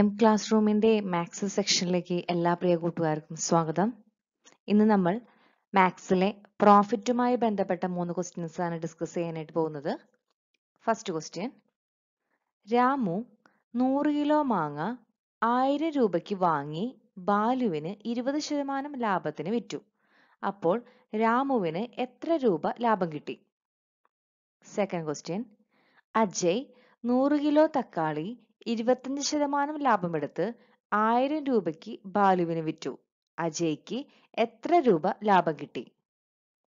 M class റൂമിൻ്റെ maths സെക്ഷനിലേക്ക് എല്ലാ പ്രിയ കൂട്ടുകാർക്കും സ്വാഗതം ഇന്ന് നമ്മൾ മാത്സിലെ പ്രോഫിറ്റുമായി ബന്ധപ്പെട്ട മൂന്ന് ക്വസ്റ്റ്യൻസ് ആണ് ഡിസ്കസ് ചെയ്യാനായിട്ട് പോകുന്നത് ഫസ്റ്റ് ക്വസ്റ്റ്യൻ രാമു നൂറ് കിലോ മാങ്ങ ആയിരം രൂപയ്ക്ക് വാങ്ങി ബാലുവിന് ഇരുപത് ശതമാനം ലാഭത്തിന് വിറ്റു അപ്പോൾ രാമുവിന് എത്ര രൂപ ലാഭം കിട്ടി സെക്കൻഡ് ക്വസ്റ്റ്യൻ അജയ് നൂറ് കിലോ തക്കാളി ഇരുപത്തഞ്ച് ശതമാനം ലാഭമെടുത്ത് ആയിരം രൂപയ്ക്ക് ബാലുവിന് വിറ്റു അജയ്ക്ക് എത്ര രൂപ ലാഭം കിട്ടി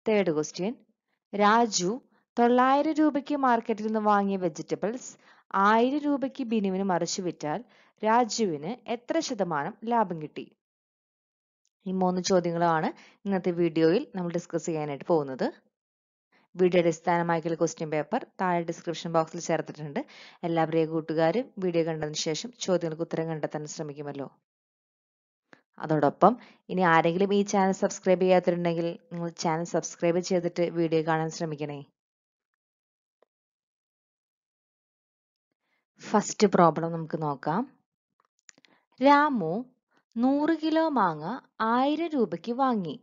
തേർഡ് ക്വസ്റ്റ്യൻ രാജു തൊള്ളായിരം രൂപയ്ക്ക് മാർക്കറ്റിൽ നിന്ന് വാങ്ങിയ വെജിറ്റബിൾസ് ആയിരം രൂപയ്ക്ക് ബിനുവിന് മറിച്ചു വിറ്റാൽ രാജുവിന് എത്ര ശതമാനം ലാഭം കിട്ടി ഈ മൂന്ന് ചോദ്യങ്ങളാണ് ഇന്നത്തെ വീഡിയോയിൽ നമ്മൾ ഡിസ്കസ് ചെയ്യാനായിട്ട് പോകുന്നത് വീഡിയോ അടിസ്ഥാനമാക്കിയുള്ള ക്വസ്റ്റ്യൻ പേപ്പർ താഴെ ഡിസ്ക്രിപ്ഷൻ ബോക്സിൽ ചേർത്തിട്ടുണ്ട് എല്ലാ പ്രിയ കൂട്ടുകാരും വീഡിയോ കണ്ടതിന് ശേഷം ചോദ്യങ്ങൾക്ക് ഉത്തരം കണ്ടെത്താൻ ശ്രമിക്കുമല്ലോ അതോടൊപ്പം ഇനി ആരെങ്കിലും ഈ ചാനൽ സബ്സ്ക്രൈബ് ചെയ്യാത്തിട്ടുണ്ടെങ്കിൽ നിങ്ങൾ ചാനൽ സബ്സ്ക്രൈബ് ചെയ്തിട്ട് വീഡിയോ കാണാൻ ശ്രമിക്കണേ ഫസ്റ്റ് പ്രോബ്ലം നമുക്ക് നോക്കാം രാമു നൂറ് കിലോ മാങ്ങ ആയിരം രൂപയ്ക്ക് വാങ്ങി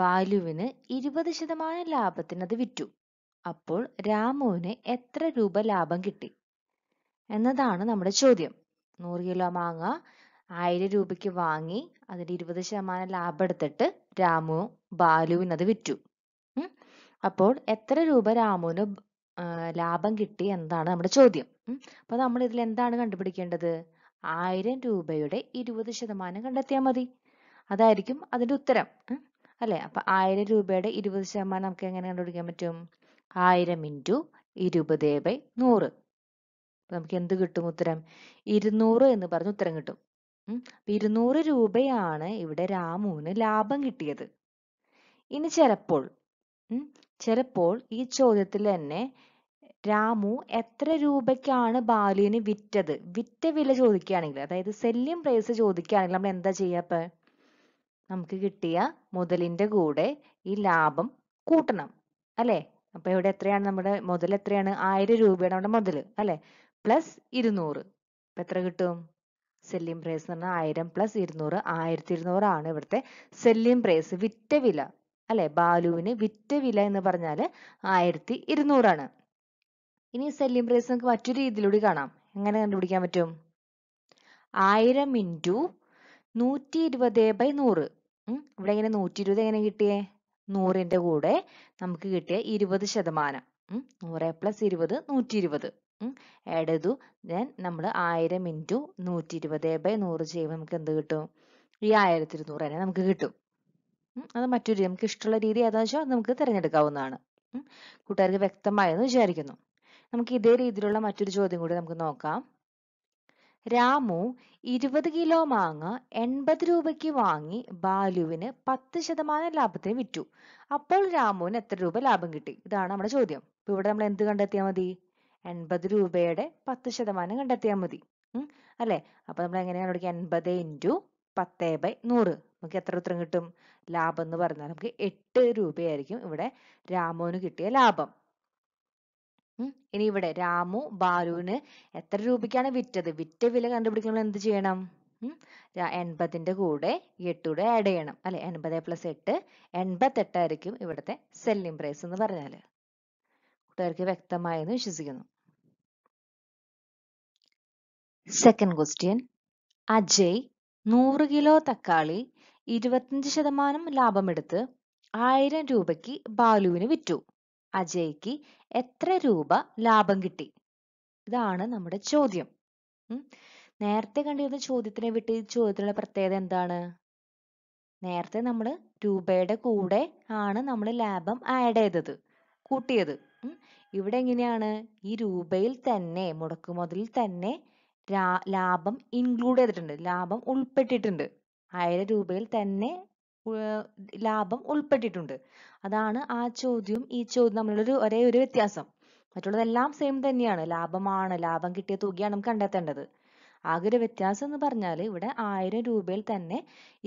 ബാലുവിന് ഇരുപത് ശതമാനം ലാഭത്തിന് അത് വിറ്റു അപ്പോൾ രാമുവിന് എത്ര രൂപ ലാഭം കിട്ടി എന്നതാണ് നമ്മുടെ ചോദ്യം നൂറ് കിലോ മാങ്ങ ആയിരം രൂപയ്ക്ക് വാങ്ങി അതിൻ്റെ ഇരുപത് ശതമാനം ലാഭം എടുത്തിട്ട് രാമു ബാലുവിന് അത് വിറ്റു അപ്പോൾ എത്ര രൂപ രാമുവിന് ലാഭം കിട്ടി എന്നതാണ് നമ്മുടെ ചോദ്യം അപ്പോൾ നമ്മൾ ഇതിൽ എന്താണ് കണ്ടുപിടിക്കേണ്ടത് ആയിരം രൂപയുടെ ഇരുപത് ശതമാനം കണ്ടെത്തിയാൽ മതി അതായിരിക്കും അതിന്റെ ഉത്തരം അല്ലേ അപ്പൊ ആയിരം രൂപയുടെ ഇരുപത് ശതമാനം നമുക്ക് എങ്ങനെ കണ്ടുപിടിക്കാൻ പറ്റും ആയിരം ഇൻറ്റു ഇരുപത് ബൈ നൂറ് നമുക്ക് എന്ത് കിട്ടും ഉത്തരം ഇരുന്നൂറ് എന്ന് പറഞ്ഞ് ഉത്തരം കിട്ടും ഇരുന്നൂറ് രൂപയാണ് ഇവിടെ രാമുവിന് ലാഭം കിട്ടിയത് ഇനി ചിലപ്പോൾ ചിലപ്പോൾ ഈ ചോദ്യത്തിൽ തന്നെ രാമു എത്ര രൂപയ്ക്കാണ് ബാലുവിന് വിറ്റത് വിറ്റ വില ചോദിക്കുകയാണെങ്കിൽ അതായത് സെല്ലിംഗ് പ്രൈസ് ചോദിക്കുകയാണെങ്കിൽ നമ്മൾ എന്താ ചെയ്യാപ്പ നമുക്ക് കിട്ടിയ മുതലിൻ്റെ കൂടെ ഈ ലാഭം കൂട്ടണം അല്ലേ അപ്പോൾ ഇവിടെ എത്രയാണ് നമ്മുടെ മുതൽ എത്രയാണ് ആയിരം രൂപയാണ് നമ്മുടെ മുതൽ അല്ലേ പ്ലസ് ഇരുന്നൂറ് അപ്പം എത്ര കിട്ടും സെല്ലിംഗ് പ്രൈസ് എന്ന് പറഞ്ഞാൽ ആയിരം പ്ലസ് ഇരുന്നൂറ് ആയിരത്തി ആണ് ഇവിടുത്തെ സെല്ലിംഗ് പ്രൈസ് വിറ്റ വില അല്ലേ ബാലുവിന് വിറ്റ വില എന്ന് പറഞ്ഞാൽ ആയിരത്തി ഇരുന്നൂറാണ് ഇനി സെല്ലിംഗ് പ്രൈസ് നമുക്ക് മറ്റൊരു രീതിയിലൂടെ കാണാം എങ്ങനെ കണ്ടുപിടിക്കാൻ പറ്റും ആയിരം ഇൻറ്റു നൂറ്റി ഇരുപത് ബൈ നൂറ് ഇവിടെ എങ്ങനെ നൂറ്റി ഇരുപത് എങ്ങനെ കിട്ടിയേ നൂറിന്റെ കൂടെ നമുക്ക് കിട്ടിയ ഇരുപത് ശതമാനം നൂറ് പ്ലസ് ഇരുപത് നൂറ്റി ഇരുപത് ആഡ് ചെയ്തു ദെൻ നമ്മൾ ആയിരം ഇൻറ്റു നൂറ്റി ഇരുപത് ബൈ നൂറ് ചെയ്യുമ്പോൾ നമുക്ക് എന്ത് കിട്ടും ഈ ആയിരത്തി ഇരുന്നൂറ് തന്നെ നമുക്ക് കിട്ടും അത് മറ്റൊരു നമുക്ക് ഇഷ്ടമുള്ള രീതി ഏതാണെന്ന് വെച്ചാൽ നമുക്ക് തിരഞ്ഞെടുക്കാവുന്നതാണ് കൂട്ടുകാർക്ക് വ്യക്തമായെന്ന് വിചാരിക്കുന്നു നമുക്ക് ഇതേ രീതിയിലുള്ള മറ്റൊരു ചോദ്യം കൂടി നമുക്ക് നോക്കാം രാമു ഇരുപത് കിലോ മാങ്ങ എൺപത് രൂപയ്ക്ക് വാങ്ങി ബാലുവിന് പത്ത് ശതമാനം ലാഭത്തിന് വിറ്റു അപ്പോൾ രാമുവിന് എത്ര രൂപ ലാഭം കിട്ടി ഇതാണ് നമ്മുടെ ചോദ്യം ഇപ്പൊ ഇവിടെ നമ്മൾ എന്ത് കണ്ടെത്തിയാൽ മതി എൺപത് രൂപയുടെ പത്ത് ശതമാനം കണ്ടെത്തിയാൽ മതി അല്ലെ അപ്പൊ നമ്മൾ എങ്ങനെയാണ് പഠിക്കുക എൺപത് ഇൻറ്റു പത്തേ ബൈ നൂറ് നമുക്ക് എത്ര ഉത്തരം കിട്ടും ലാഭം എന്ന് പറഞ്ഞാൽ നമുക്ക് എട്ട് രൂപയായിരിക്കും ഇവിടെ രാമുവിന് കിട്ടിയ ലാഭം ഇനി ഇവിടെ രാമു ബാലുവിന് എത്ര രൂപയ്ക്കാണ് വിറ്റത്? വിറ്റ വില കണ്ടുപിടിക്കാൻ എന്ത് ചെയ്യണം? ഉം. എൺപതിന്റെ കൂടെ എട്ടൂടെ ആഡ് ചെയ്യണം അല്ലെ? എൺപത് പ്ലസ് എട്ട് എൺപത്തെട്ടായിരിക്കും ഇവിടുത്തെ സെല്ലിംഗ് പ്രൈസ് എന്ന് പറഞ്ഞാല്. കൂട്ടുകാർക്ക് വ്യക്തമായെന്ന് വിശ്വസിക്കുന്നു. സെക്കൻഡ് ക്വസ്റ്റ്യൻ അജയ് നൂറ് കിലോ തക്കാളി ഇരുപത്തഞ്ച് ശതമാനം ലാഭമെടുത്ത് ആയിരം രൂപയ്ക്ക് ബാലുവിന് വിറ്റു അജയ്ക്ക് എത്ര രൂപ ലാഭം കിട്ടി ഇതാണ് നമ്മുടെ ചോദ്യം നേരത്തെ കണ്ടിരുന്ന ചോദ്യത്തിനെ വിട്ട് ഈ ചോദ്യത്തിലുള്ള പ്രത്യേകത എന്താണ് നേരത്തെ നമ്മൾ രൂപയുടെ കൂടെ ആണ് നമ്മൾ ലാഭം ആഡ് ചെയ്തത് കൂട്ടിയത് ഇവിടെ എങ്ങനെയാണ് ഈ രൂപയിൽ തന്നെ മുടക്കുമുതലിൽ തന്നെ ലാഭം ഇൻക്ലൂഡ് ചെയ്തിട്ടുണ്ട് ലാഭം ഉൾപ്പെട്ടിട്ടുണ്ട് ആയിരം രൂപയിൽ തന്നെ ലാഭം ഉൾപ്പെട്ടിട്ടുണ്ട് അതാണ് ആ ചോദ്യവും ഈ ചോദ്യം തമ്മിലൊരു ഒരേ ഒരു വ്യത്യാസം മറ്റുള്ളതെല്ലാം സെയിം തന്നെയാണ് ലാഭമാണ് ലാഭം കിട്ടിയ തുകയാണ് നമുക്ക് കണ്ടെത്തേണ്ടത് ആകെ ഒരു വ്യത്യാസം എന്ന് പറഞ്ഞാൽ ഇവിടെ ആയിരം രൂപയിൽ തന്നെ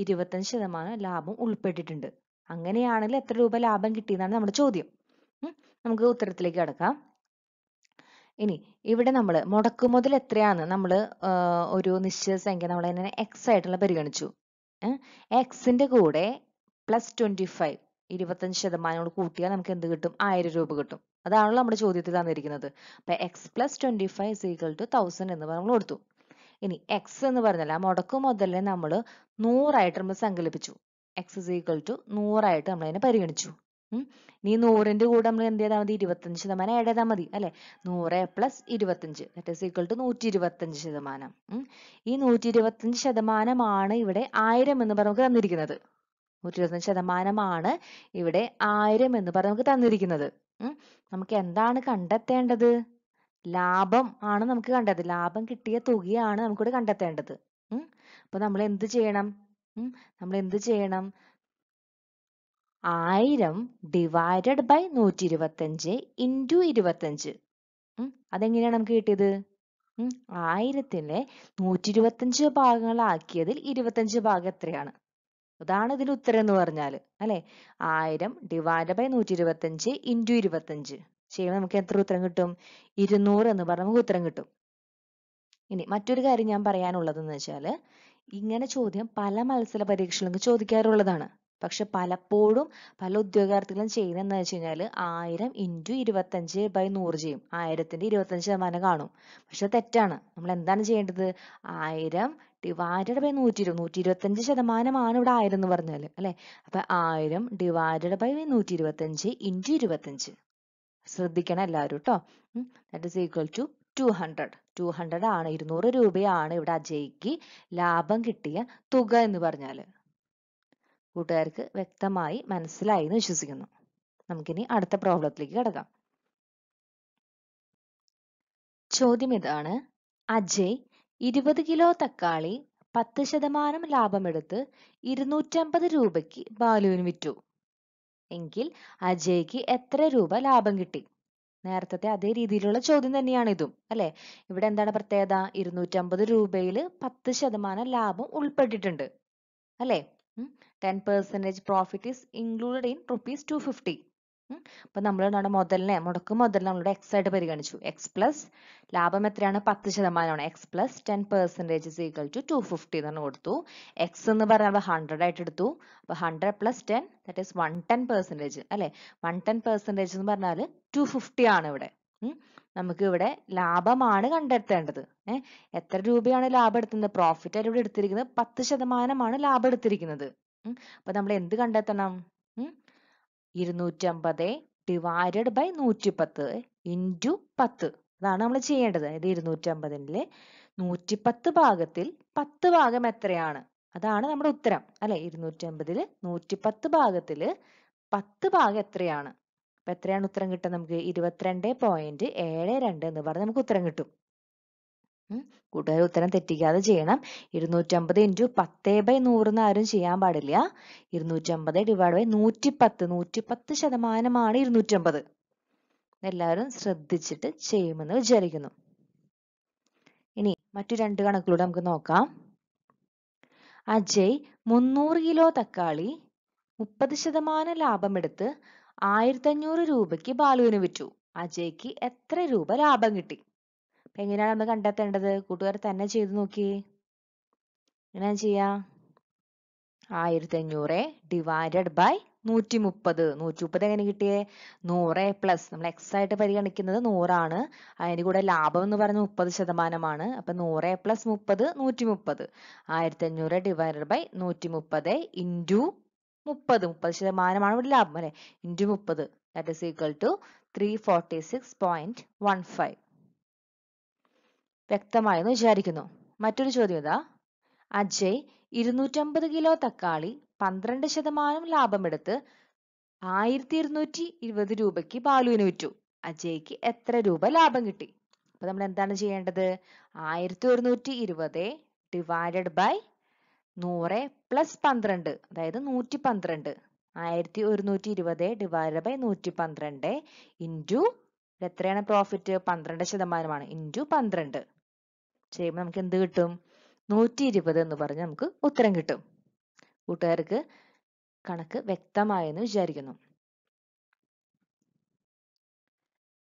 ഇരുപത്തഞ്ച് ശതമാനം ലാഭം ഉൾപ്പെട്ടിട്ടുണ്ട് അങ്ങനെയാണെങ്കിൽ എത്ര രൂപ ലാഭം കിട്ടിയെന്നാണ് നമ്മുടെ ചോദ്യം നമുക്ക് ഉത്തരത്തിലേക്ക് കിടക്കാം ഇനി ഇവിടെ നമ്മൾ മുടക്കുമുതൽ എത്രയാണ് നമ്മൾ ഒരു നിശ്ചിത സംഖ്യ നമ്മൾ എക്സ് ആയിട്ടുള്ള പരിഗണിച്ചു എക്സിന്റെ കൂടെ പ്ലസ് ട്വന്റി ഫൈവ് ഇരുപത്തഞ്ച് ശതമാനം കൂടി കൂട്ടിയാൽ നമുക്ക് എന്ത് കിട്ടും ആയിരം രൂപ കിട്ടും അതാണല്ലോ നമ്മുടെ ചോദ്യത്തിൽ തന്നിരിക്കുന്നത് അപ്പൊ x plus twenty five equal to thousand എന്ന് പറഞ്ഞു കൊടുത്തു ഇനി എക്സ് എന്ന് പറഞ്ഞാൽ ആ മുടക്ക് മുതലേ നമ്മൾ നൂറായിട്ട് നമ്മൾ സങ്കല്പിച്ചു എക്സ് സീക്കൾ ടു നൂറായിട്ട് നമ്മൾ പരിഗണിച്ചു നീ നൂറിന്റെ കൂടെ നമ്മൾ എന്ത് ചെയ്താൽ മതി ഇരുപത്തഞ്ച് ശതമാനം ആഡ് ചെയ്താൽ മതി അല്ലെ നൂറ് പ്ലസ് ഇരുപത്തഞ്ച് ദറ്റ് ഈസ് ഈക്വൽ ടു നൂറ്റി ഇരുപത്തഞ്ച് ശതമാനം ഉം. ഈ നൂറ്റി ഇരുപത്തഞ്ച് ശതമാനമാണ് ഇവിടെ ആയിരം എന്ന് പറഞ്ഞ് നമുക്ക് തന്നിരിക്കുന്നത് നൂറ്റി ഇരുപത്തഞ്ച് ശതമാനമാണ് ഇവിടെ ആയിരം എന്ന് പറഞ്ഞ് നമുക്ക് തന്നിരിക്കുന്നത് ഉം. നമുക്ക് എന്താണ് കണ്ടെത്തേണ്ടത് ലാഭം ആണ് നമുക്ക് കണ്ടത് ലാഭം കിട്ടിയ തുകയാണ് നമുക്കിവിടെ കണ്ടെത്തേണ്ടത് ഉം. അപ്പൊ നമ്മൾ എന്ത് ചെയ്യണം ഉം നമ്മൾ എന്ത് ചെയ്യണം ആയിരം ഡിവൈഡഡ് ബൈ നൂറ്റി ഇരുപത്തഞ്ച് ഇൻറ്റു ഇരുപത്തഞ്ച് അതെങ്ങനെയാണ് നമുക്ക് കിട്ടിയത് ആയിരത്തിനെ നൂറ്റി ഇരുപത്തഞ്ച് ഭാഗങ്ങളാക്കിയതിൽ ഇരുപത്തഞ്ച് ഭാഗം എത്രയാണ് അതാണ് ഇതിന് ഉത്തരം എന്ന് പറഞ്ഞാൽ അല്ലെ ആയിരം ഡിവൈഡ് ബൈ നൂറ്റി ഇരുപത്തഞ്ച് ഇൻറ്റു ഇരുപത്തഞ്ച് ചെയ്യുമ്പോൾ നമുക്ക് എത്ര ഉത്തരം കിട്ടും ഇരുന്നൂറ് എന്ന് പറഞ്ഞാൽ നമുക്ക് ഉത്തരം കിട്ടും ഇനി മറ്റൊരു കാര്യം ഞാൻ പറയാനുള്ളത് എന്ന് വെച്ചാൽ ഇങ്ങനെ ചോദ്യം പല മത്സര പരീക്ഷകൾക്ക് ചോദിക്കാറുള്ളതാണ് പക്ഷെ പലപ്പോഴും പല ഉദ്യോഗാർത്ഥികളും ചെയ്യുന്നത് എന്താ വെച്ച് കഴിഞ്ഞാൽ ആയിരം ഇൻറ്റു ഇരുപത്തഞ്ച് ബൈ നൂറ് ചെയ്യും ആയിരത്തിന്റെ ഇരുപത്തഞ്ച് ശതമാനം കാണും പക്ഷെ തെറ്റാണ് നമ്മൾ എന്താണ് ചെയ്യേണ്ടത് ആയിരം ഡിവൈഡഡ് ബൈ നൂറ്റി ഇരുപത് നൂറ്റി ഇരുപത്തഞ്ച് ശതമാനമാണ് ഇവിടെ ആയിരം എന്ന് പറഞ്ഞാല് അല്ലെ അപ്പൊ ആയിരം ഡിവൈഡഡ് ബൈ നൂറ്റി ഇരുപത്തഞ്ച് ഇൻറ്റു ഇരുപത്തഞ്ച് ശ്രദ്ധിക്കണം എല്ലാവരും കേട്ടോ that is equal to two hundred two hundred ആണ് ഇരുന്നൂറ് രൂപയാണ് ഇവിടെ അജയ്ക്ക് ലാഭം കിട്ടിയ തുക എന്ന് പറഞ്ഞാല് കൂട്ടുകാർക്ക് വ്യക്തമായി മനസ്സിലായി എന്ന് വിശ്വസിക്കുന്നു നമുക്കിനി അടുത്ത പ്രോബ്ലത്തിലേക്ക് കിടക്കാം ചോദ്യം ഇതാണ് അജയ് ഇരുപത് കിലോ തക്കാളി പത്ത് ശതമാനം ലാഭമെടുത്ത് ഇരുന്നൂറ്റമ്പത് രൂപയ്ക്ക് ബാലുവിന് വിറ്റു എങ്കിൽ അജയ്ക്ക് എത്ര രൂപ ലാഭം കിട്ടി നേരത്തെ അതേ രീതിയിലുള്ള ചോദ്യം തന്നെയാണ് ഇതും അല്ലെ ഇവിടെ എന്താണ് പ്രത്യേകത ഇരുന്നൂറ്റമ്പത് രൂപയിൽ പത്ത് ശതമാനം ലാഭം ഉൾപ്പെട്ടിട്ടുണ്ട് അല്ലെ ten percentage profit is included in rupees two fifty അപ്പം നമ്മൾ നമ്മുടെ മുതലിനെ മുടക്ക് മുതൽ നമ്മളുടെ എക്സ് ആയിട്ട് പരിഗണിച്ചു എക്സ് പ്ലസ് ലാഭം എത്രയാണ് പത്ത് ശതമാനമാണ് x plus ten percentage is equal to two fifty എന്ന് കൊടുത്തു എക്സ് എന്ന് പറഞ്ഞാൽ ഹൺഡ്രഡ് ആയിട്ട് എടുത്തു അപ്പോൾ hundred plus ten that is one ten percentage അല്ലേ വൺ ടെൻ പെർസെൻറ്റേജ് എന്ന് പറഞ്ഞാൽ ടു ഫിഫ്റ്റി ആണ് ഇവിടെ നമുക്ക് ഇവിടെ ലാഭമാണ് കണ്ടെത്തേണ്ടത് ഏഹ് എത്ര രൂപയാണ് ലാഭം എടുക്കുന്നത് പ്രോഫിറ്റ് ആയിട്ട് ഇവിടെ എടുത്തിരിക്കുന്നത് പത്ത് ശതമാനമാണ് ലാഭം എടുത്തിരിക്കുന്നത് അപ്പൊ നമ്മൾ എന്ത് കണ്ടെത്തണം? ഉം. 250 ഡിവൈഡഡ് ബൈ 110 ഇൻറ്റു 10 അതാണ് നമ്മൾ ചെയ്യേണ്ടത്. അതായത് 250ൻ്റെ 110 ഭാഗത്തിൽ 10 ഭാഗം എത്രയാണ്? അതാണ് നമ്മുടെ ഉത്തരം. അല്ലെ 250ൽ 110 ഭാഗത്തിൽ 10 ഭാഗം എത്രയാണ്? അപ്പൊ എത്രയാണ് ഉത്തരം കിട്ടുക നമുക്ക്? 22.72 എന്ന് പറഞ്ഞ് നമുക്ക് ഉത്തരം കിട്ടും. കൂട്ടുകാർ ഉത്തരം തെറ്റിക്കാതെ ചെയ്യണം ഇരുന്നൂറ്റമ്പത് ഇൻറ്റു പത്തേ ബൈ നൂറെന്ന് ആരും ചെയ്യാൻ പാടില്ല ഇരുന്നൂറ്റമ്പത് ഡിവൈഡ് ബൈ നൂറ്റിപ്പത്ത് നൂറ്റിപ്പത്ത് ശതമാനമാണ് ഇരുന്നൂറ്റമ്പത് എല്ലാവരും ശ്രദ്ധിച്ചിട്ട് ചെയ്യുമെന്ന് വിചാരിക്കുന്നു ഇനി മറ്റു രണ്ട് കണക്കിലൂടെ നമുക്ക് നോക്കാം അജയ് മുന്നൂറ് കിലോ തക്കാളി മുപ്പത് ശതമാനം ലാഭമെടുത്ത് അഞ്ഞൂറ് രൂപയ്ക്ക് ബാലുവിന് വിറ്റു അജയ്ക്ക് എത്ര രൂപ ലാഭം കിട്ടി എങ്ങനെയാണ് നമ്മൾ കണ്ടെത്തേണ്ടത് കൂട്ടുകാർ തന്നെ ചെയ്തു നോക്കി എങ്ങനെ ചെയ്യാ ആയിരത്തി അഞ്ഞൂറ് ഡിവൈഡഡ് ബൈ നൂറ്റി മുപ്പത് നൂറ്റി മുപ്പത് എങ്ങനെ കിട്ടിയേ നൂറ് പ്ലസ് നമ്മൾ എക്സ് ആയിട്ട് പരിഗണിക്കുന്നത് നൂറാണ് അതിൻ്റെ കൂടെ ലാഭം എന്ന് പറഞ്ഞ മുപ്പത് ശതമാനമാണ് അപ്പൊ നൂറ് പ്ലസ് മുപ്പത് നൂറ്റി മുപ്പത് ആയിരത്തി അഞ്ഞൂറ് ഡിവൈഡഡ് ബൈ നൂറ്റി മുപ്പത് ഇൻറ്റു മുപ്പത് മുപ്പത് ശതമാനമാണ് ഇവിടെ ലാഭം അല്ലെ ഇൻറ്റു മുപ്പത് that is equal to three forty six point one five വ്യക്തമായെന്ന് വിചാരിക്കുന്നു മറ്റൊരു ചോദ്യം ഇതാ അജയ് ഇരുന്നൂറ്റമ്പത് കിലോ തക്കാളി പന്ത്രണ്ട് ശതമാനം ലാഭമെടുത്ത് ആയിരത്തി ഇരുന്നൂറ്റി ഇരുപത് രൂപയ്ക്ക് ബാലുവിന് വിറ്റു അജയ്ക്ക് എത്ര രൂപ ലാഭം കിട്ടി അപ്പൊ നമ്മൾ എന്താണ് ചെയ്യേണ്ടത് ആയിരത്തി ഒരുന്നൂറ്റി ഇരുപത് ഡിവൈഡഡ് ബൈ നൂറ് പ്ലസ് പന്ത്രണ്ട് അതായത് നൂറ്റി പന്ത്രണ്ട് ആയിരത്തി ഒരുന്നൂറ്റി ഇരുപത് ഡിവൈഡഡ് ബൈ നൂറ്റി പന്ത്രണ്ട് ഇൻറ്റു എത്രയാണ് പ്രോഫിറ്റ് പന്ത്രണ്ട് ശതമാനമാണ് ഇൻറ്റു പന്ത്രണ്ട് ചെയ്യുമ്പോൾ നമുക്ക് എന്ത് കിട്ടും നൂറ്റി ഇരുപത് എന്ന് പറഞ്ഞ് നമുക്ക് ഉത്തരം കിട്ടും കൂട്ടുകാർക്ക് കണക്ക് വ്യക്തമായെന്ന് വിചാരിക്കുന്നു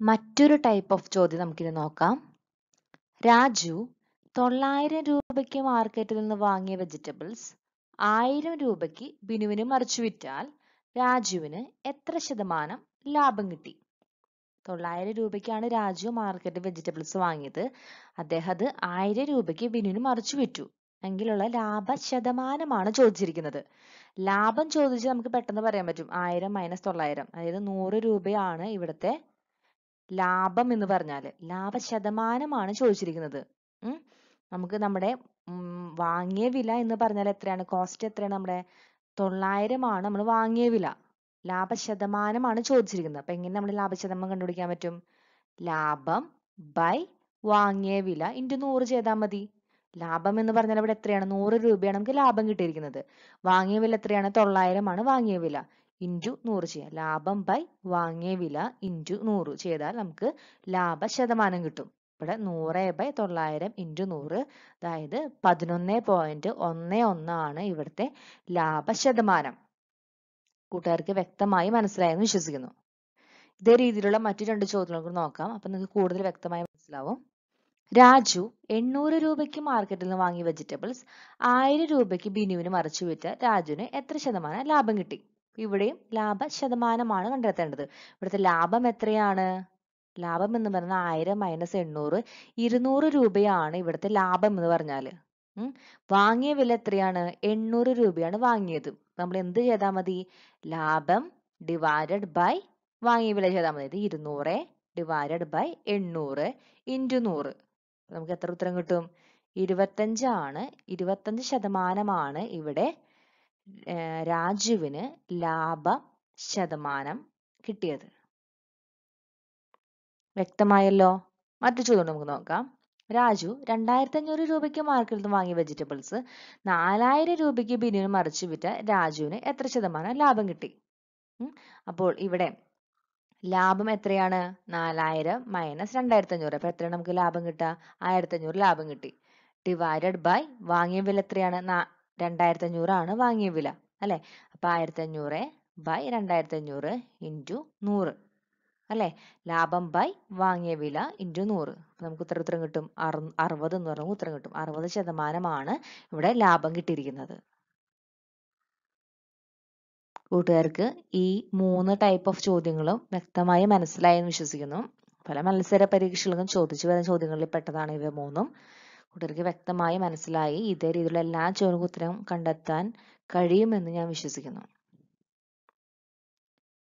മറ്റൊരു ടൈപ്പ് ഓഫ് ചോദ്യം നമുക്കിത് നോക്കാം രാജു തൊള്ളായിരം രൂപയ്ക്ക് മാർക്കറ്റിൽ നിന്ന് വാങ്ങിയ വെജിറ്റബിൾസ് ആയിരം രൂപയ്ക്ക് ബിനുവിന് മറിച്ചു വിറ്റാൽ രാജുവിന് എത്ര ശതമാനം ലാഭം കിട്ടി തൊള്ളായിരം രൂപയ്ക്കാണ് രാജു മാർക്കറ്റ് വെജിറ്റബിൾസ് വാങ്ങിയത് അദ്ദേഹം അത് ആയിരം രൂപയ്ക്ക് ബിനുവിന് മറിച്ചു വിറ്റു എങ്കിലുള്ള ലാഭ ശതമാനമാണ് ചോദിച്ചിരിക്കുന്നത് ലാഭം ചോദിച്ച് നമുക്ക് പെട്ടെന്ന് പറയാൻ പറ്റും ആയിരം മൈനസ് തൊള്ളായിരം അതായത് നൂറ് രൂപയാണ് ഇവിടുത്തെ ലാഭം എന്ന് പറഞ്ഞാൽ ലാഭ ശതമാനമാണ് ചോദിച്ചിരിക്കുന്നത് നമുക്ക് നമ്മുടെ വാങ്ങിയ വില എന്ന് പറഞ്ഞാൽ എത്രയാണ് കോസ്റ്റ് എത്രയാണ് നമ്മുടെ തൊള്ളായിരമാണ് നമ്മൾ വാങ്ങിയ വില ലാഭശതമാനമാണ് ചോദിച്ചിരിക്കുന്നത് അപ്പൊ എങ്ങനെ നമ്മൾ ലാഭശതമാനം കണ്ടുപിടിക്കാൻ പറ്റും ലാഭം ബൈ വാങ്ങിയ വില ഇൻറ്റു നൂറ് ചെയ്താൽ മതി ലാഭം എന്ന് പറഞ്ഞാൽ ഇവിടെ എത്രയാണ് നൂറ് രൂപയാണ് നമുക്ക് ലാഭം കിട്ടിയിരിക്കുന്നത് വാങ്ങിയ വില എത്രയാണ് തൊള്ളായിരം ആണ് വാങ്ങിയ വില ഇൻറ്റു നൂറ് ചെയ്യാം ലാഭം ബൈ വാങ്ങിയ വില ഇൻറ്റു നൂറ് ചെയ്താൽ നമുക്ക് ലാഭശതമാനം കിട്ടും ഇവിടെ നൂറ് ബൈ തൊള്ളായിരം ഇൻറ്റു നൂറ് അതായത് പതിനൊന്ന് പോയിന്റ് ഒന്ന് ഒന്നാണ് ഇവിടുത്തെ ലാഭശതമാനം കൂട്ടുകാർക്ക് വ്യക്തമായി മനസ്സിലായെന്ന് വിശ്വസിക്കുന്നു ഇതേ രീതിയിലുള്ള മറ്റു രണ്ട് ചോദ്യങ്ങൾ നോക്കാം അപ്പൊ നിങ്ങൾക്ക് കൂടുതൽ വ്യക്തമായി മനസ്സിലാവും രാജു എണ്ണൂറ് രൂപയ്ക്ക് മാർക്കറ്റിൽ നിന്ന് വാങ്ങിയ വെജിറ്റബിൾസ് ആയിരം രൂപയ്ക്ക് ബിനുവിന് മറച്ചു വിറ്റ രാജുവിന് എത്ര ശതമാനം ലാഭം കിട്ടി ഇവിടെയും ലാഭ ശതമാനമാണ് കണ്ടെത്തേണ്ടത് ഇവിടുത്തെ ലാഭം എത്രയാണ് ലാഭം എന്ന് പറഞ്ഞാൽ ആയിരം മൈനസ് എണ്ണൂറ് ഇരുന്നൂറ് രൂപയാണ് ഇവിടുത്തെ ലാഭം എന്ന് പറഞ്ഞാല് വാങ്ങിയ വില എത്രയാണ്? 800 രൂപയാണ് വാങ്ങിയത്. നമ്മൾ എന്ത് ചെയ്താൽ മതി? ലാഭം ഡിവൈഡഡ് ബൈ വാങ്ങിയ വില ചെയ്താൽ മതി. ഇരുന്നൂറ് 200 ഡിവൈഡഡ് ബൈ 800 ഇൻറ്റു 100. നമുക്ക് എത്ര ഉത്തരം കിട്ടും? 25 ആണ് 25 ശതമാനമാണ് ഇവിടെ രാജുവിന് ലാഭ ശതമാനം കിട്ടിയത്. വ്യക്തമായല്ലോ? മറ്റു ചോദ്യം നമുക്ക് നോക്കാം. രാജു രണ്ടായിരത്തി അഞ്ഞൂറ് രൂപയ്ക്ക് മാർക്കറ്റിൽ നിന്ന് വാങ്ങിയ വെജിറ്റബിൾസ് നാലായിരം രൂപയ്ക്ക് ബിനുവിന് മറിച്ചു വിറ്റ രാജുവിന് എത്ര ശതമാനം ലാഭം കിട്ടി അപ്പോൾ ഇവിടെ ലാഭം എത്രയാണ് നാലായിരം മൈനസ് രണ്ടായിരത്തി അഞ്ഞൂറ് അപ്പൊ എത്രയാണ് നമുക്ക് ലാഭം കിട്ടുക ആയിരത്തി അഞ്ഞൂറ് ലാഭം കിട്ടി ഡിവൈഡഡ് ബൈ വാങ്ങിയ വില എത്രയാണ് രണ്ടായിരത്തി അഞ്ഞൂറാണ് വാങ്ങിയ വില അല്ലെ അപ്പൊ ആയിരത്തി അഞ്ഞൂറ് ബൈ രണ്ടായിരത്തി അഞ്ഞൂറ് ഇൻറ്റു നൂറ് അല്ലേ ലാഭം ബൈ വാങ്ങിയ വില ഇൻറ്റു നൂറ് നമുക്ക് ഉത്തരം ഉത്തരം കിട്ടും അറു അറുപത് എന്ന് പറഞ്ഞ ഉത്തരം കിട്ടും അറുപത് ശതമാനമാണ് ഇവിടെ ലാഭം കിട്ടിയിരിക്കുന്നത് കൂട്ടുകാർക്ക് ഈ മൂന്ന് ടൈപ്പ് ഓഫ് ചോദ്യങ്ങളും വ്യക്തമായി മനസ്സിലായെന്ന് വിശ്വസിക്കുന്നു പല മത്സര പരീക്ഷകളിലും ചോദിച്ചു വരുന്ന ചോദ്യങ്ങളിൽ പെട്ടതാണ് ഇവ മൂന്നും കൂട്ടുകാർക്ക് വ്യക്തമായി മനസ്സിലായി ഇതേ രീതിയിലുള്ള എല്ലാ ചോദ്യങ്ങൾക്കും ഉത്തരം കണ്ടെത്താൻ കഴിയുമെന്ന് ഞാൻ വിശ്വസിക്കുന്നു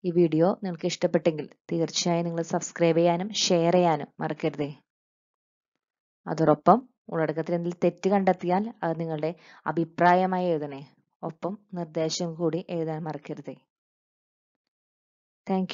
ഈ വീഡിയോ നിങ്ങൾക്ക് ഇഷ്ടപ്പെട്ടെങ്കിൽ തീർച്ചയായും നിങ്ങൾ സബ്സ്ക്രൈബ് ചെയ്യാനും ഷെയർ ചെയ്യാനും മറക്കരുതേ അതോടൊപ്പം ഉള്ളടക്കത്തിൽ എന്തെങ്കിലും തെറ്റ് കണ്ടെത്തിയാൽ അത് നിങ്ങളുടെ അഭിപ്രായമായി എഴുതണേ ഒപ്പം നിർദ്ദേശം കൂടി എഴുതാൻ മറക്കരുതേ താങ്ക്